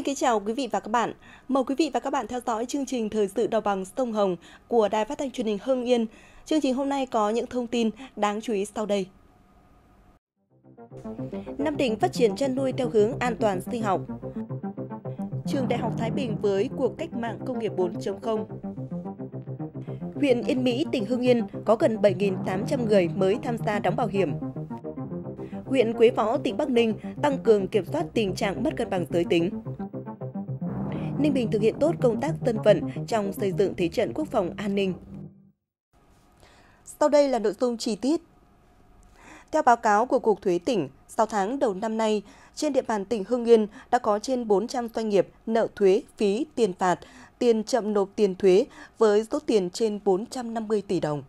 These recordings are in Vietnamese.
Xin kính chào quý vị và các bạn. Mời quý vị và các bạn theo dõi chương trình Thời sự Đào bằng sông Hồng của Đài Phát thanh Truyền hình Hưng Yên. Chương trình hôm nay có những thông tin đáng chú ý sau đây. Nam Định phát triển chăn nuôi theo hướng an toàn sinh học. Trường Đại học Thái Bình với cuộc cách mạng công nghiệp 4.0. Huyện Yên Mỹ, tỉnh Hưng Yên có gần 7.800 người mới tham gia đóng bảo hiểm. Huyện Quế Võ, tỉnh Bắc Ninh tăng cường kiểm soát tình trạng mất cân bằng giới tính. Ninh Bình thực hiện tốt công tác tân vận trong xây dựng thế trận quốc phòng an ninh. Sau đây là nội dung chi tiết. Theo báo cáo của Cục Thuế tỉnh, 6 tháng đầu năm nay, trên địa bàn tỉnh Hưng Yên đã có trên 400 doanh nghiệp nợ thuế, phí, tiền phạt, tiền chậm nộp tiền thuế với số tiền trên 450 tỷ đồng.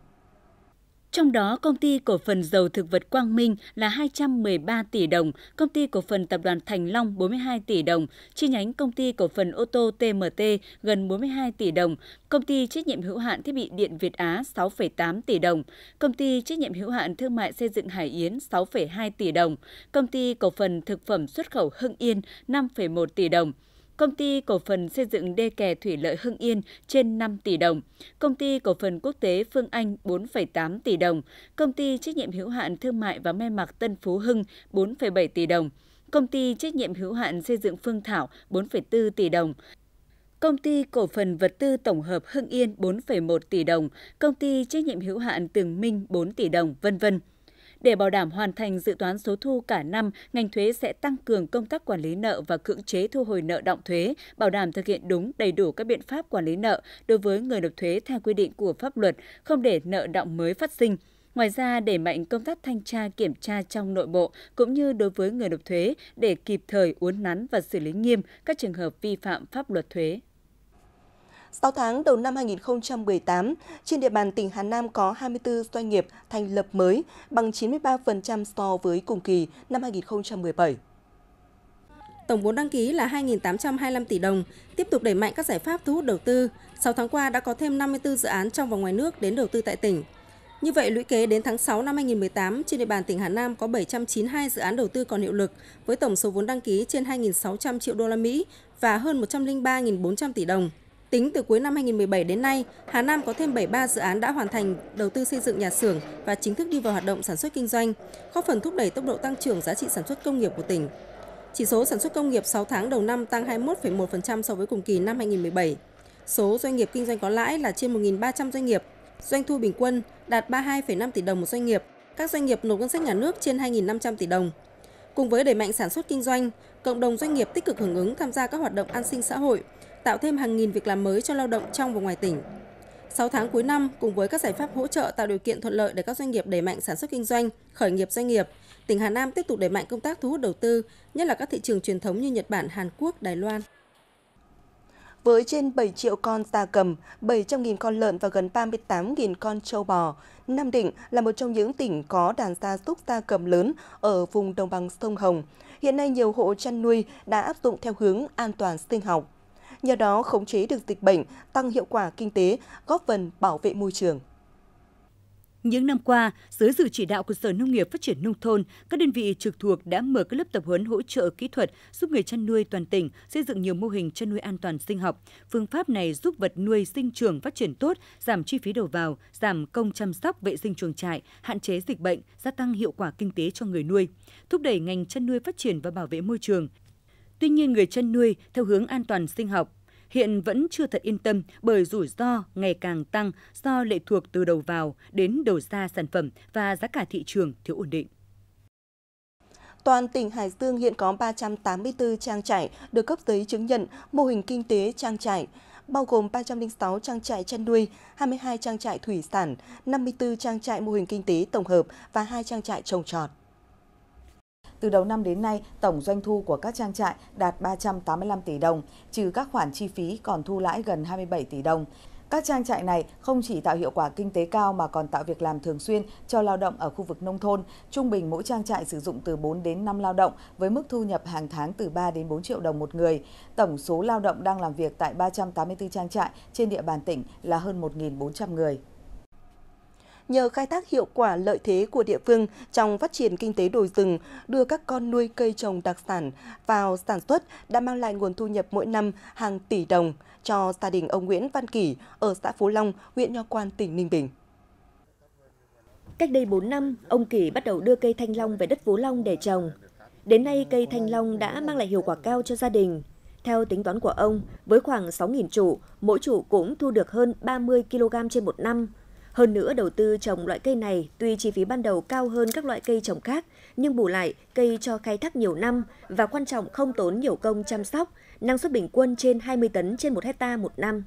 Trong đó, công ty cổ phần dầu thực vật Quang Minh là 213 tỷ đồng, công ty cổ phần tập đoàn Thành Long 42 tỷ đồng, chi nhánh công ty cổ phần ô tô TMT gần 42 tỷ đồng, công ty trách nhiệm hữu hạn thiết bị điện Việt Á 6,8 tỷ đồng, công ty trách nhiệm hữu hạn thương mại xây dựng Hải Yến 6,2 tỷ đồng, công ty cổ phần thực phẩm xuất khẩu Hưng Yên 5,1 tỷ đồng công ty cổ phần xây dựng đê kè thủy lợi Hưng Yên trên 5 tỷ đồng, công ty cổ phần quốc tế Phương Anh 4,8 tỷ đồng, công ty trách nhiệm hữu hạn thương mại và may mặc Tân Phú Hưng 4,7 tỷ đồng, công ty trách nhiệm hữu hạn xây dựng Phương Thảo 4,4 tỷ đồng, công ty cổ phần vật tư tổng hợp Hưng Yên 4,1 tỷ đồng, công ty trách nhiệm hữu hạn Tường Minh 4 tỷ đồng, vân vân. Để bảo đảm hoàn thành dự toán số thu cả năm, ngành thuế sẽ tăng cường công tác quản lý nợ và cưỡng chế thu hồi nợ động thuế, bảo đảm thực hiện đúng đầy đủ các biện pháp quản lý nợ đối với người nộp thuế theo quy định của pháp luật, không để nợ động mới phát sinh. Ngoài ra, đẩy mạnh công tác thanh tra kiểm tra trong nội bộ cũng như đối với người nộp thuế để kịp thời uốn nắn và xử lý nghiêm các trường hợp vi phạm pháp luật thuế. 6 tháng đầu năm 2018, trên địa bàn tỉnh Hà Nam có 24 doanh nghiệp thành lập mới, bằng 93% so với cùng kỳ năm 2017. Tổng vốn đăng ký là 2.825 tỷ đồng, tiếp tục đẩy mạnh các giải pháp thu hút đầu tư. 6 tháng qua đã có thêm 54 dự án trong và ngoài nước đến đầu tư tại tỉnh. Như vậy, lũy kế đến tháng 6 năm 2018, trên địa bàn tỉnh Hà Nam có 792 dự án đầu tư còn hiệu lực, với tổng số vốn đăng ký trên 2.600 triệu đô la Mỹ và hơn 103.400 tỷ đồng. Tính từ cuối năm 2017 đến nay, Hà Nam có thêm 73 dự án đã hoàn thành đầu tư xây dựng nhà xưởng và chính thức đi vào hoạt động sản xuất kinh doanh, góp phần thúc đẩy tốc độ tăng trưởng giá trị sản xuất công nghiệp của tỉnh. Chỉ số sản xuất công nghiệp 6 tháng đầu năm tăng 21,1% so với cùng kỳ năm 2017. Số doanh nghiệp kinh doanh có lãi là trên 1.300 doanh nghiệp. Doanh thu bình quân đạt 32,5 tỷ đồng một doanh nghiệp. Các doanh nghiệp nộp ngân sách nhà nước trên 2.500 tỷ đồng. Cùng với đẩy mạnh sản xuất kinh doanh, cộng đồng doanh nghiệp tích cực hưởng ứng tham gia các hoạt động an sinh xã hội, tạo thêm hàng nghìn việc làm mới cho lao động trong và ngoài tỉnh. 6 tháng cuối năm, cùng với các giải pháp hỗ trợ tạo điều kiện thuận lợi để các doanh nghiệp đẩy mạnh sản xuất kinh doanh, khởi nghiệp doanh nghiệp, tỉnh Hà Nam tiếp tục đẩy mạnh công tác thu hút đầu tư, nhất là các thị trường truyền thống như Nhật Bản, Hàn Quốc, Đài Loan. Với trên 7 triệu con gia cầm, 700.000 con lợn và gần 38.000 con trâu bò, Nam Định là một trong những tỉnh có đàn gia súc gia cầm lớn ở vùng đồng bằng sông Hồng. Hiện nay nhiều hộ chăn nuôi đã áp dụng theo hướng an toàn sinh học nhờ đó khống chế được dịch bệnh, tăng hiệu quả kinh tế, góp phần bảo vệ môi trường. Những năm qua, dưới sự chỉ đạo của Sở Nông nghiệp Phát triển Nông thôn, các đơn vị trực thuộc đã mở các lớp tập huấn hỗ trợ kỹ thuật giúp người chăn nuôi toàn tỉnh xây dựng nhiều mô hình chăn nuôi an toàn sinh học. Phương pháp này giúp vật nuôi sinh trưởng phát triển tốt, giảm chi phí đầu vào, giảm công chăm sóc vệ sinh chuồng trại, hạn chế dịch bệnh, gia tăng hiệu quả kinh tế cho người nuôi, thúc đẩy ngành chăn nuôi phát triển và bảo vệ môi trường. Tuy nhiên, người chăn nuôi theo hướng an toàn sinh học hiện vẫn chưa thật yên tâm bởi rủi ro ngày càng tăng do lệ thuộc từ đầu vào đến đầu ra sản phẩm và giá cả thị trường thiếu ổn định. Toàn tỉnh Hải Dương hiện có 384 trang trại được cấp giấy chứng nhận mô hình kinh tế trang trại, bao gồm 306 trang trại chăn nuôi, 22 trang trại thủy sản, 54 trang trại mô hình kinh tế tổng hợp và 2 trang trại trồng trọt. Từ đầu năm đến nay, tổng doanh thu của các trang trại đạt 385 tỷ đồng, trừ các khoản chi phí còn thu lãi gần 27 tỷ đồng. Các trang trại này không chỉ tạo hiệu quả kinh tế cao mà còn tạo việc làm thường xuyên cho lao động ở khu vực nông thôn. Trung bình mỗi trang trại sử dụng từ 4 đến 5 lao động với mức thu nhập hàng tháng từ 3 đến 4 triệu đồng một người. Tổng số lao động đang làm việc tại 384 trang trại trên địa bàn tỉnh là hơn 1.400 người nhờ khai thác hiệu quả lợi thế của địa phương trong phát triển kinh tế đồi rừng, đưa các con nuôi cây trồng đặc sản vào sản xuất đã mang lại nguồn thu nhập mỗi năm hàng tỷ đồng cho gia đình ông Nguyễn Văn Kỷ ở xã Phú Long, huyện Nho Quan, tỉnh Ninh Bình. Cách đây 4 năm, ông Kỳ bắt đầu đưa cây thanh long về đất Phú Long để trồng. Đến nay, cây thanh long đã mang lại hiệu quả cao cho gia đình. Theo tính toán của ông, với khoảng 6.000 trụ, mỗi trụ cũng thu được hơn 30 kg trên một năm. Hơn nữa, đầu tư trồng loại cây này tuy chi phí ban đầu cao hơn các loại cây trồng khác, nhưng bù lại cây cho khai thác nhiều năm và quan trọng không tốn nhiều công chăm sóc, năng suất bình quân trên 20 tấn trên 1 hecta một năm.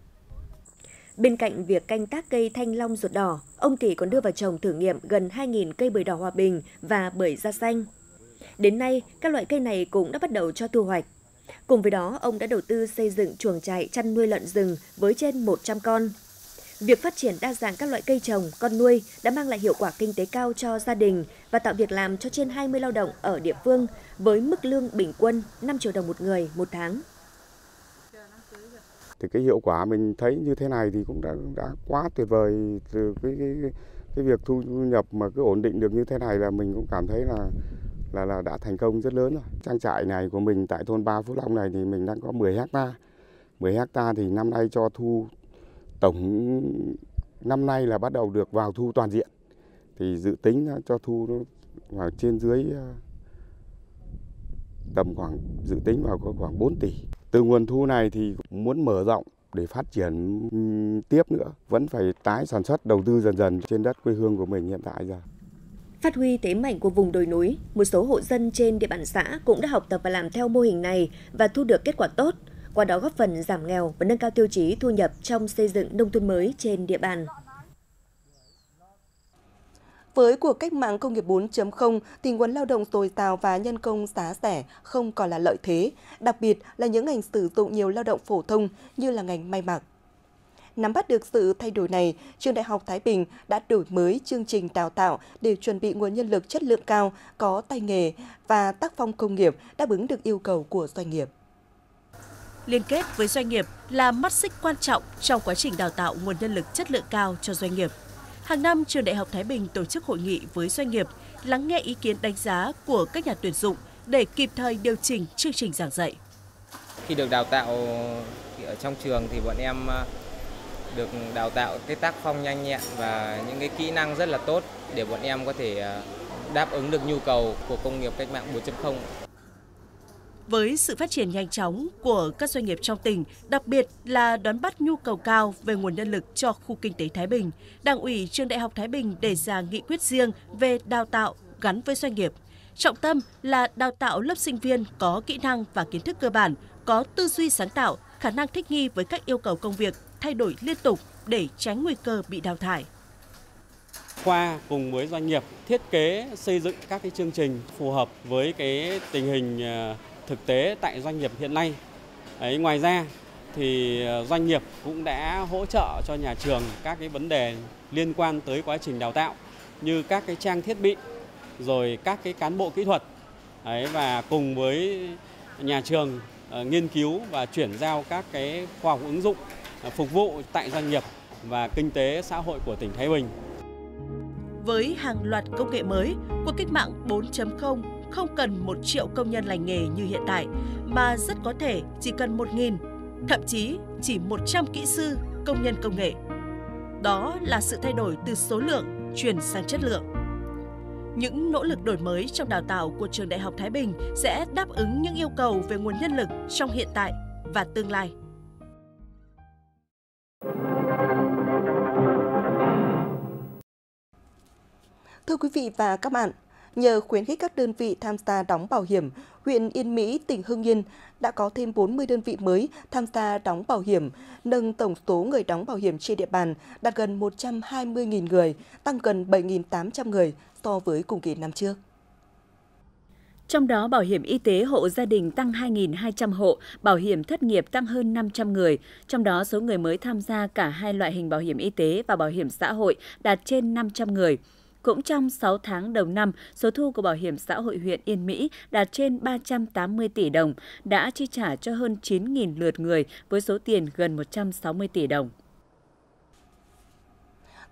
Bên cạnh việc canh tác cây thanh long ruột đỏ, ông Kỳ còn đưa vào trồng thử nghiệm gần 2.000 cây bưởi đỏ hòa bình và bưởi da xanh. Đến nay, các loại cây này cũng đã bắt đầu cho thu hoạch. Cùng với đó, ông đã đầu tư xây dựng chuồng trại chăn nuôi lợn rừng với trên 100 con – Việc phát triển đa dạng các loại cây trồng, con nuôi đã mang lại hiệu quả kinh tế cao cho gia đình và tạo việc làm cho trên 20 lao động ở địa phương với mức lương bình quân 5 triệu đồng một người một tháng. Thì cái hiệu quả mình thấy như thế này thì cũng đã đã quá tuyệt vời từ cái cái, cái việc thu nhập mà cứ ổn định được như thế này là mình cũng cảm thấy là là là đã thành công rất lớn rồi. Trang trại này của mình tại thôn Ba Phú Long này thì mình đang có 10 hecta. 10 hecta thì năm nay cho thu tổng năm nay là bắt đầu được vào thu toàn diện thì dự tính cho thu nó vào trên dưới tầm khoảng dự tính vào có khoảng 4 tỷ. Từ nguồn thu này thì muốn mở rộng để phát triển tiếp nữa, vẫn phải tái sản xuất đầu tư dần dần trên đất quê hương của mình hiện tại giờ. Phát huy thế mạnh của vùng đồi núi, một số hộ dân trên địa bàn xã cũng đã học tập và làm theo mô hình này và thu được kết quả tốt qua đó góp phần giảm nghèo và nâng cao tiêu chí thu nhập trong xây dựng nông thôn mới trên địa bàn. Với cuộc cách mạng công nghiệp 4.0, tình nguồn lao động dồi dào và nhân công giá rẻ không còn là lợi thế, đặc biệt là những ngành sử dụng nhiều lao động phổ thông như là ngành may mặc. Nắm bắt được sự thay đổi này, Trường Đại học Thái Bình đã đổi mới chương trình đào tạo để chuẩn bị nguồn nhân lực chất lượng cao, có tay nghề và tác phong công nghiệp đáp ứng được yêu cầu của doanh nghiệp. Liên kết với doanh nghiệp là mắt xích quan trọng trong quá trình đào tạo nguồn nhân lực chất lượng cao cho doanh nghiệp. Hàng năm, Trường Đại học Thái Bình tổ chức hội nghị với doanh nghiệp, lắng nghe ý kiến đánh giá của các nhà tuyển dụng để kịp thời điều chỉnh chương trình giảng dạy. Khi được đào tạo ở trong trường thì bọn em ờ, được đào tạo cái tác phong nhanh nhẹn và những cái kỹ năng rất là tốt để bọn em có thể ờ, đáp ứng được nhu cầu của công nghiệp cách mạng 4.0. Với sự phát triển nhanh chóng của các doanh nghiệp trong tỉnh, đặc biệt là đón bắt nhu cầu cao về nguồn nhân lực cho khu kinh tế Thái Bình, Đảng ủy Trường Đại học Thái Bình đề ra nghị quyết riêng về đào tạo gắn với doanh nghiệp. Trọng tâm là đào tạo lớp sinh viên có kỹ năng và kiến thức cơ bản, có tư duy sáng tạo, khả năng thích nghi với các yêu cầu công việc thay đổi liên tục để tránh nguy cơ bị đào thải khoa cùng với doanh nghiệp thiết kế xây dựng các cái chương trình phù hợp với cái tình hình à, thực tế tại doanh nghiệp hiện nay. Đấy, ngoài ra thì ờ, doanh nghiệp cũng đã hỗ trợ cho nhà trường các cái vấn đề liên quan tới quá trình đào tạo như các cái trang thiết bị rồi các cái cán bộ kỹ thuật Đấy, và cùng với nhà trường ờ, nghiên cứu và chuyển giao các cái khoa học ứng dụng ờ, phục vụ tại doanh nghiệp và kinh tế xã hội của tỉnh Thái Bình. Với hàng loạt công nghệ mới, cuộc cách mạng 4.0 không cần một triệu công nhân lành nghề như hiện tại, mà rất có thể chỉ cần một nghìn thậm chí chỉ 100 kỹ sư, công nhân công nghệ. Đó là sự thay đổi từ số lượng chuyển sang chất lượng. Những nỗ lực đổi mới trong đào tạo của trường Đại học Thái Bình sẽ đáp ứng những yêu cầu về nguồn nhân lực trong hiện tại và tương lai. Thưa quý vị và các bạn, Nhờ khuyến khích các đơn vị tham gia đóng bảo hiểm, huyện Yên Mỹ, tỉnh Hưng Yên đã có thêm 40 đơn vị mới tham gia đóng bảo hiểm, nâng tổng số người đóng bảo hiểm trên địa bàn đạt gần 120.000 người, tăng gần 7.800 người so với cùng kỳ năm trước. Trong đó, bảo hiểm y tế hộ gia đình tăng 2.200 hộ, bảo hiểm thất nghiệp tăng hơn 500 người. Trong đó, số người mới tham gia cả hai loại hình bảo hiểm y tế và bảo hiểm xã hội đạt trên 500 người. Cũng trong 6 tháng đầu năm, số thu của Bảo hiểm xã hội huyện Yên Mỹ đạt trên 380 tỷ đồng, đã chi trả cho hơn 9.000 lượt người với số tiền gần 160 tỷ đồng.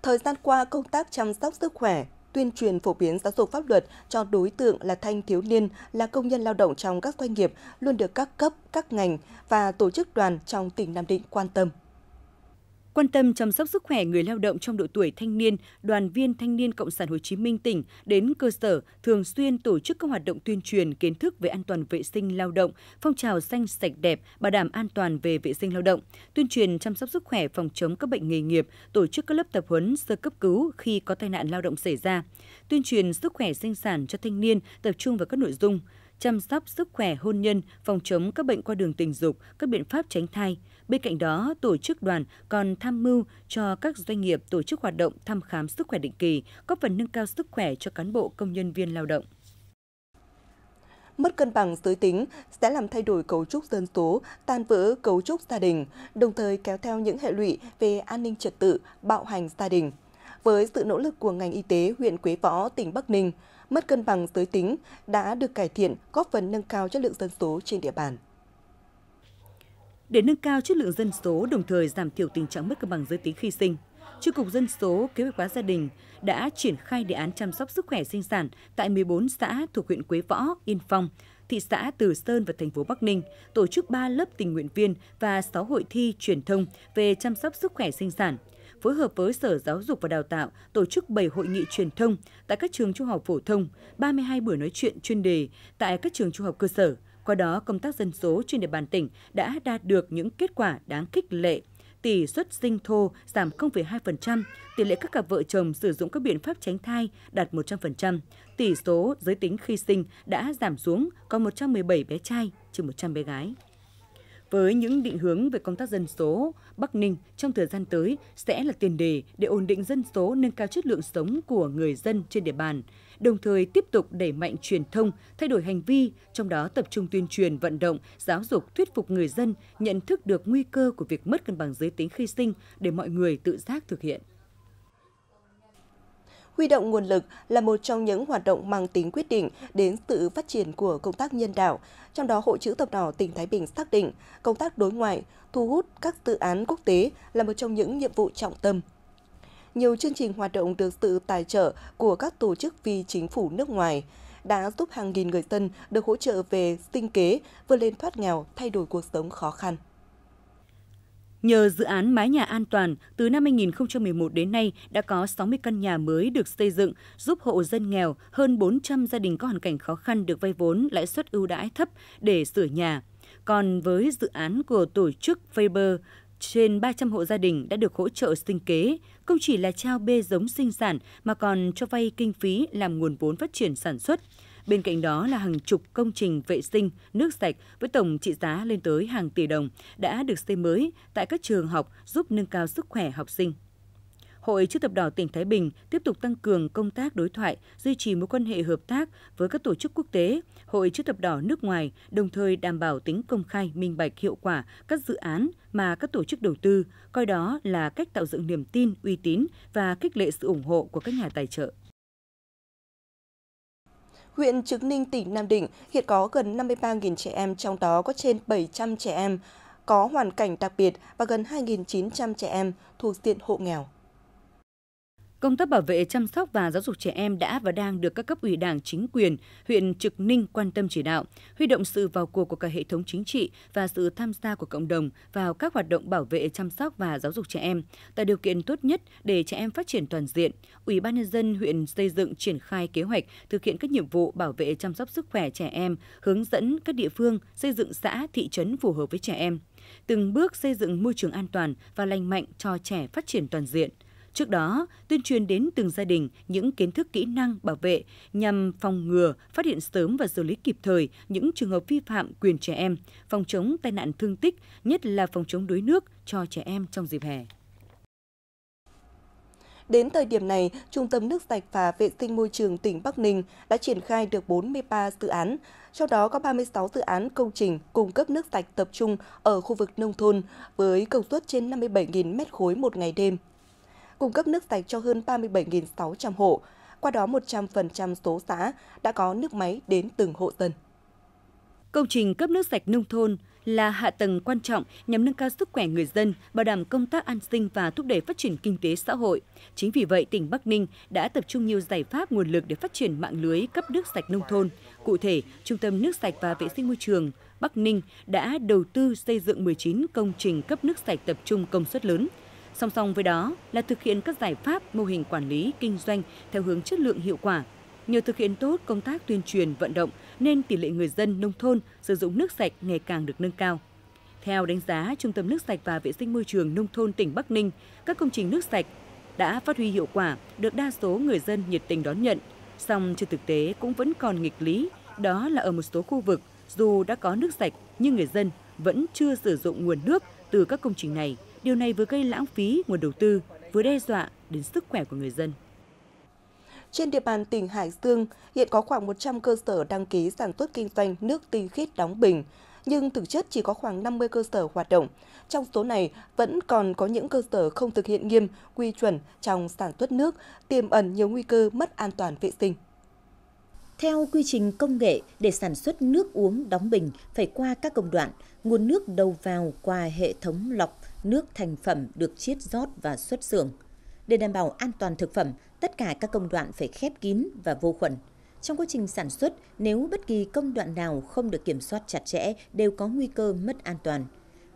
Thời gian qua, công tác chăm sóc sức khỏe, tuyên truyền phổ biến giáo dục pháp luật cho đối tượng là thanh thiếu niên, là công nhân lao động trong các doanh nghiệp luôn được các cấp, các ngành và tổ chức đoàn trong tỉnh Nam Định quan tâm quan tâm chăm sóc sức khỏe người lao động trong độ tuổi thanh niên, đoàn viên thanh niên Cộng sản Hồ Chí Minh tỉnh đến cơ sở thường xuyên tổ chức các hoạt động tuyên truyền kiến thức về an toàn vệ sinh lao động, phong trào xanh sạch đẹp, bảo đảm an toàn về vệ sinh lao động, tuyên truyền chăm sóc sức khỏe phòng chống các bệnh nghề nghiệp, tổ chức các lớp tập huấn sơ cấp cứu khi có tai nạn lao động xảy ra, tuyên truyền sức khỏe sinh sản cho thanh niên tập trung vào các nội dung chăm sóc sức khỏe hôn nhân, phòng chống các bệnh qua đường tình dục, các biện pháp tránh thai, Bên cạnh đó, tổ chức đoàn còn tham mưu cho các doanh nghiệp tổ chức hoạt động thăm khám sức khỏe định kỳ, góp phần nâng cao sức khỏe cho cán bộ công nhân viên lao động. Mất cân bằng giới tính sẽ làm thay đổi cấu trúc dân số, tan vỡ cấu trúc gia đình, đồng thời kéo theo những hệ lụy về an ninh trật tự, bạo hành gia đình. Với sự nỗ lực của ngành y tế huyện Quế Võ, tỉnh Bắc Ninh, mất cân bằng giới tính đã được cải thiện góp phần nâng cao chất lượng dân số trên địa bàn. Để nâng cao chất lượng dân số đồng thời giảm thiểu tình trạng mất cân bằng giới tính khi sinh, Chi cục Dân số Kế hoạch hóa gia đình đã triển khai đề án chăm sóc sức khỏe sinh sản tại 14 xã thuộc huyện Quế Võ, Yên Phong, thị xã Từ Sơn và thành phố Bắc Ninh, tổ chức 3 lớp tình nguyện viên và 6 hội thi truyền thông về chăm sóc sức khỏe sinh sản phối hợp với Sở Giáo dục và Đào tạo tổ chức 7 hội nghị truyền thông tại các trường trung học phổ thông, 32 buổi nói chuyện chuyên đề tại các trường trung học cơ sở, qua đó, công tác dân số trên địa bàn tỉnh đã đạt được những kết quả đáng khích lệ. Tỷ suất sinh thô giảm 0,2%, tỷ lệ các cặp vợ chồng sử dụng các biện pháp tránh thai đạt 100%, tỷ số giới tính khi sinh đã giảm xuống còn 117 bé trai trên 100 bé gái. Với những định hướng về công tác dân số, Bắc Ninh trong thời gian tới sẽ là tiền đề để ổn định dân số nâng cao chất lượng sống của người dân trên địa bàn, đồng thời tiếp tục đẩy mạnh truyền thông, thay đổi hành vi, trong đó tập trung tuyên truyền, vận động, giáo dục, thuyết phục người dân nhận thức được nguy cơ của việc mất cân bằng giới tính khi sinh để mọi người tự giác thực hiện huy động nguồn lực là một trong những hoạt động mang tính quyết định đến sự phát triển của công tác nhân đạo. Trong đó, Hội chữ thập đỏ tỉnh Thái Bình xác định công tác đối ngoại, thu hút các dự án quốc tế là một trong những nhiệm vụ trọng tâm nhiều chương trình hoạt động được sự tài trợ của các tổ chức phi chính phủ nước ngoài đã giúp hàng nghìn người dân được hỗ trợ về sinh kế, vươn lên thoát nghèo, thay đổi cuộc sống khó khăn. Nhờ dự án Mái nhà an toàn, từ năm 2011 đến nay đã có 60 căn nhà mới được xây dựng, giúp hộ dân nghèo hơn 400 gia đình có hoàn cảnh khó khăn được vay vốn lãi suất ưu đãi thấp để sửa nhà. Còn với dự án của tổ chức Faber, trên 300 hộ gia đình đã được hỗ trợ sinh kế, không chỉ là trao bê giống sinh sản mà còn cho vay kinh phí làm nguồn vốn phát triển sản xuất. Bên cạnh đó là hàng chục công trình vệ sinh, nước sạch với tổng trị giá lên tới hàng tỷ đồng đã được xây mới tại các trường học giúp nâng cao sức khỏe học sinh. Hội chữ thập đỏ tỉnh Thái Bình tiếp tục tăng cường công tác đối thoại, duy trì mối quan hệ hợp tác với các tổ chức quốc tế, hội chữ thập đỏ nước ngoài, đồng thời đảm bảo tính công khai, minh bạch, hiệu quả các dự án mà các tổ chức đầu tư, coi đó là cách tạo dựng niềm tin, uy tín và khích lệ sự ủng hộ của các nhà tài trợ huyện Trực Ninh, tỉnh Nam Định hiện có gần 53.000 trẻ em, trong đó có trên 700 trẻ em có hoàn cảnh đặc biệt và gần 2.900 trẻ em thuộc diện hộ nghèo. Công tác bảo vệ, chăm sóc và giáo dục trẻ em đã và đang được các cấp ủy Đảng, chính quyền huyện Trực Ninh quan tâm chỉ đạo, huy động sự vào cuộc của cả hệ thống chính trị và sự tham gia của cộng đồng vào các hoạt động bảo vệ, chăm sóc và giáo dục trẻ em, tạo điều kiện tốt nhất để trẻ em phát triển toàn diện. Ủy ban nhân dân huyện xây dựng triển khai kế hoạch thực hiện các nhiệm vụ bảo vệ chăm sóc sức khỏe trẻ em, hướng dẫn các địa phương xây dựng xã, thị trấn phù hợp với trẻ em từng bước xây dựng môi trường an toàn và lành mạnh cho trẻ phát triển toàn diện. Trước đó, tuyên truyền đến từng gia đình những kiến thức kỹ năng bảo vệ nhằm phòng ngừa, phát hiện sớm và xử lý kịp thời những trường hợp vi phạm quyền trẻ em, phòng chống tai nạn thương tích, nhất là phòng chống đuối nước cho trẻ em trong dịp hè. Đến thời điểm này, Trung tâm nước sạch và vệ sinh môi trường tỉnh Bắc Ninh đã triển khai được 43 dự án, trong đó có 36 dự án công trình cung cấp nước sạch tập trung ở khu vực nông thôn với công suất trên 57.000 m khối một ngày đêm cung cấp nước sạch cho hơn 37.600 hộ, qua đó 100% số xã đã có nước máy đến từng hộ dân. Công trình cấp nước sạch nông thôn là hạ tầng quan trọng nhằm nâng cao sức khỏe người dân, bảo đảm công tác an sinh và thúc đẩy phát triển kinh tế xã hội. Chính vì vậy, tỉnh Bắc Ninh đã tập trung nhiều giải pháp nguồn lực để phát triển mạng lưới cấp nước sạch nông thôn. Cụ thể, Trung tâm Nước sạch và Vệ sinh môi trường Bắc Ninh đã đầu tư xây dựng 19 công trình cấp nước sạch tập trung công suất lớn – Song song với đó là thực hiện các giải pháp mô hình quản lý kinh doanh theo hướng chất lượng hiệu quả. Nhờ thực hiện tốt công tác tuyên truyền vận động nên tỷ lệ người dân nông thôn sử dụng nước sạch ngày càng được nâng cao. Theo đánh giá Trung tâm Nước sạch và Vệ sinh môi trường nông thôn tỉnh Bắc Ninh, các công trình nước sạch đã phát huy hiệu quả, được đa số người dân nhiệt tình đón nhận. Song trên thực tế cũng vẫn còn nghịch lý, đó là ở một số khu vực dù đã có nước sạch nhưng người dân vẫn chưa sử dụng nguồn nước từ các công trình này Điều này vừa gây lãng phí nguồn đầu tư, vừa đe dọa đến sức khỏe của người dân. Trên địa bàn tỉnh Hải Dương, hiện có khoảng 100 cơ sở đăng ký sản xuất kinh doanh nước tinh khiết đóng bình, nhưng thực chất chỉ có khoảng 50 cơ sở hoạt động. Trong số này, vẫn còn có những cơ sở không thực hiện nghiêm quy chuẩn trong sản xuất nước, tiềm ẩn nhiều nguy cơ mất an toàn vệ sinh. Theo quy trình công nghệ, để sản xuất nước uống đóng bình phải qua các công đoạn, nguồn nước đầu vào qua hệ thống lọc nước thành phẩm được chiết rót và xuất xưởng. Để đảm bảo an toàn thực phẩm, tất cả các công đoạn phải khép kín và vô khuẩn. Trong quá trình sản xuất, nếu bất kỳ công đoạn nào không được kiểm soát chặt chẽ đều có nguy cơ mất an toàn.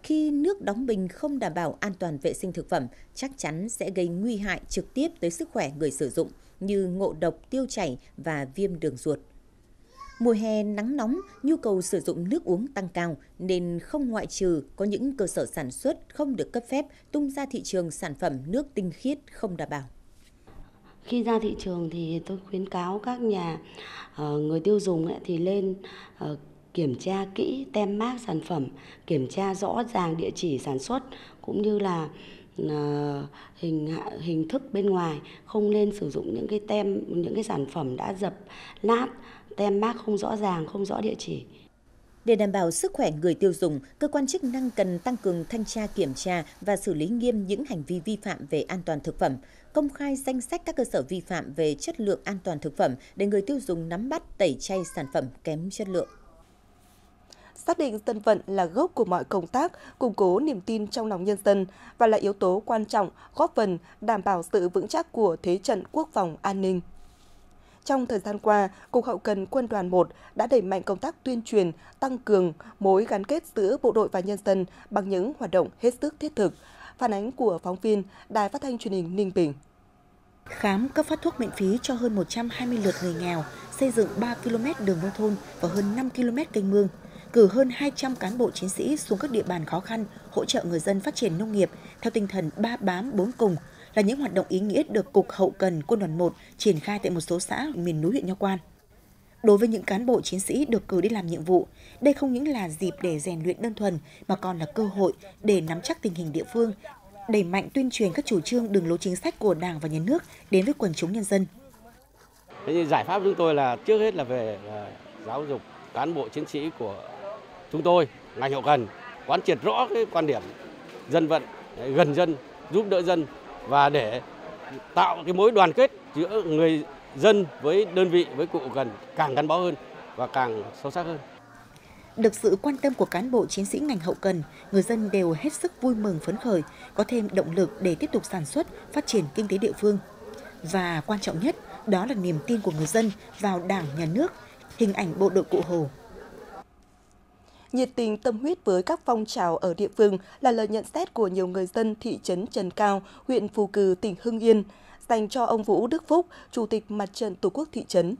Khi nước đóng bình không đảm bảo an toàn vệ sinh thực phẩm, chắc chắn sẽ gây nguy hại trực tiếp tới sức khỏe người sử dụng như ngộ độc, tiêu chảy và viêm đường ruột. Mùa hè nắng nóng, nhu cầu sử dụng nước uống tăng cao nên không ngoại trừ có những cơ sở sản xuất không được cấp phép tung ra thị trường sản phẩm nước tinh khiết không đảm bảo. Khi ra thị trường thì tôi khuyến cáo các nhà ờ, người tiêu dùng thì lên ờ, kiểm tra kỹ tem mác sản phẩm, kiểm tra rõ ràng địa chỉ sản xuất cũng như là ờ, hình hình thức bên ngoài không nên sử dụng những cái tem những cái sản phẩm đã dập nát tem mác không rõ ràng, không rõ địa chỉ. Để đảm bảo sức khỏe người tiêu dùng, cơ quan chức năng cần tăng cường thanh tra kiểm tra và xử lý nghiêm những hành vi vi phạm về an toàn thực phẩm, công khai danh sách các cơ sở vi phạm về chất lượng an toàn thực phẩm để người tiêu dùng nắm bắt tẩy chay sản phẩm kém chất lượng. Xác định dân vận là gốc của mọi công tác, củng cố niềm tin trong lòng nhân dân và là yếu tố quan trọng góp phần đảm bảo sự vững chắc của thế trận quốc phòng an ninh. Trong thời gian qua, Cục Hậu cần Quân đoàn 1 đã đẩy mạnh công tác tuyên truyền, tăng cường mối gắn kết giữa bộ đội và nhân dân bằng những hoạt động hết sức thiết thực. Phản ánh của phóng viên Đài Phát thanh Truyền hình Ninh Bình. Khám cấp phát thuốc miễn phí cho hơn 120 lượt người nghèo, xây dựng 3 km đường nông thôn và hơn 5 km kênh mương, cử hơn 200 cán bộ chiến sĩ xuống các địa bàn khó khăn hỗ trợ người dân phát triển nông nghiệp theo tinh thần ba bám bốn cùng – là những hoạt động ý nghĩa được Cục Hậu cần Quân đoàn 1 triển khai tại một số xã miền núi huyện Nho Quan. Đối với những cán bộ chiến sĩ được cử đi làm nhiệm vụ, đây không những là dịp để rèn luyện đơn thuần mà còn là cơ hội để nắm chắc tình hình địa phương, đẩy mạnh tuyên truyền các chủ trương đường lối chính sách của Đảng và Nhà nước đến với quần chúng nhân dân. Thế giải pháp chúng tôi là trước hết là về à, giáo dục cán bộ chiến sĩ của chúng tôi, ngành hậu cần, quán triệt rõ cái quan điểm dân vận, gần dân, giúp đỡ dân, và để tạo cái mối đoàn kết giữa người dân với đơn vị với cụ gần càng gắn bó hơn và càng sâu sắc hơn. Được sự quan tâm của cán bộ chiến sĩ ngành hậu cần, người dân đều hết sức vui mừng phấn khởi, có thêm động lực để tiếp tục sản xuất, phát triển kinh tế địa phương. Và quan trọng nhất, đó là niềm tin của người dân vào Đảng, Nhà nước, hình ảnh bộ đội Cụ Hồ nhiệt tình tâm huyết với các phong trào ở địa phương là lời nhận xét của nhiều người dân thị trấn Trần Cao, huyện Phù Cử, tỉnh Hưng Yên, dành cho ông Vũ Đức Phúc, Chủ tịch Mặt trận Tổ quốc thị trấn.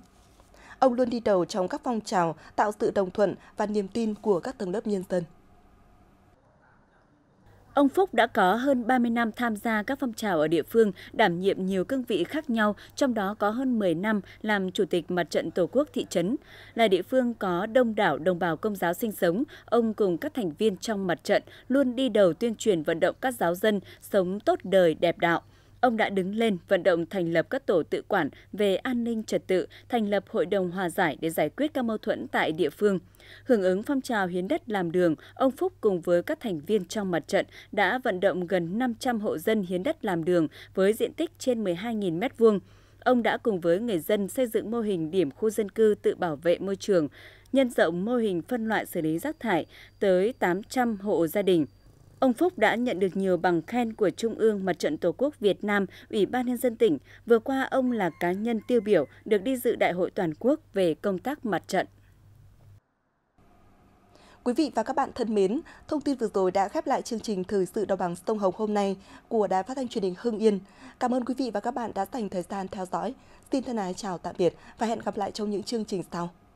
Ông luôn đi đầu trong các phong trào, tạo sự đồng thuận và niềm tin của các tầng lớp nhân dân. Ông Phúc đã có hơn 30 năm tham gia các phong trào ở địa phương, đảm nhiệm nhiều cương vị khác nhau, trong đó có hơn 10 năm làm Chủ tịch Mặt trận Tổ quốc thị trấn. Là địa phương có đông đảo đồng bào công giáo sinh sống, ông cùng các thành viên trong mặt trận luôn đi đầu tuyên truyền vận động các giáo dân sống tốt đời đẹp đạo – ông đã đứng lên vận động thành lập các tổ tự quản về an ninh trật tự, thành lập hội đồng hòa giải để giải quyết các mâu thuẫn tại địa phương. Hưởng ứng phong trào hiến đất làm đường, ông Phúc cùng với các thành viên trong mặt trận đã vận động gần 500 hộ dân hiến đất làm đường với diện tích trên 12.000 m2 ông đã cùng với người dân xây dựng mô hình điểm khu dân cư tự bảo vệ môi trường, nhân rộng mô hình phân loại xử lý rác thải tới 800 hộ gia đình. Ông Phúc đã nhận được nhiều bằng khen của Trung ương Mặt trận Tổ quốc Việt Nam, Ủy ban Nhân dân tỉnh. Vừa qua, ông là cá nhân tiêu biểu được đi dự Đại hội Toàn quốc về công tác mặt trận. Quý vị và các bạn thân mến, thông tin vừa rồi đã khép lại chương trình Thời sự đồng bằng sông Hồng hôm nay của Đài Phát thanh Truyền hình Hưng Yên. Cảm ơn quý vị và các bạn đã dành thời gian theo dõi. Xin thân ái chào tạm biệt và hẹn gặp lại trong những chương trình sau.